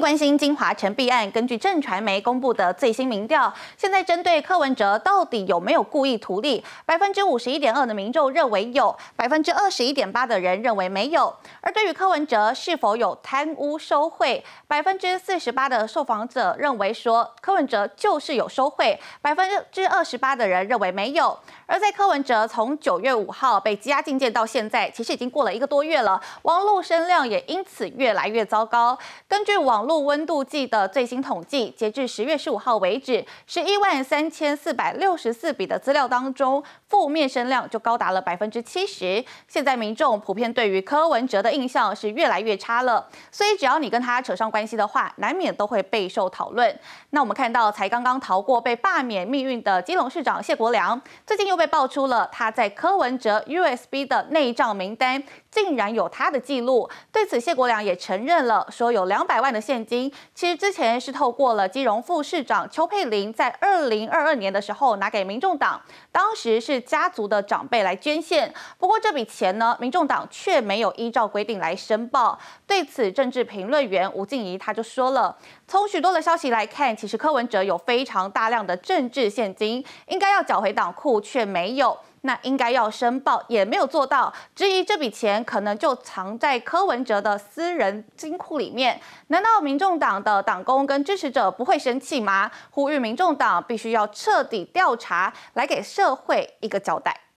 关心金华城弊案，根据正传媒公布的最新民调，现在针对柯文哲到底有没有故意图利，百分之五十一点二的民众认为有，百分之二十一点八的人认为没有。而对于柯文哲是否有贪污收贿，百分之四十八的受访者认为说柯文哲就是有收贿，百分之二十八的人认为没有。而在柯文哲从九月五号被羁押禁见到现在，其实已经过了一个多月了，网络声量也因此越来越糟糕。根据网路温度计的最新统计，截至十月十五号为止，十一万三千四百六十四笔的资料当中，负面声量就高达了百分之七十。现在民众普遍对于柯文哲的印象是越来越差了，所以只要你跟他扯上关系的话，难免都会备受讨论。那我们看到，才刚刚逃过被罢免命运的基隆市长谢国梁，最近又被爆出了他在柯文哲 USB 的内账名单，竟然有他的记录。对此，谢国良也承认了，说有两百万的。现金其实之前是透过了基隆副市长邱佩玲在二零二二年的时候拿给民众党，当时是家族的长辈来捐献。不过这笔钱呢，民众党却没有依照规定来申报。对此，政治评论员吴静怡他就说了：，从许多的消息来看，其实柯文哲有非常大量的政治现金，应该要缴回党库，却没有。那应该要申报，也没有做到。质疑这笔钱，可能就藏在柯文哲的私人金库里面。难道民众党的党工跟支持者不会生气吗？呼吁民众党必须要彻底调查，来给社会一个交代。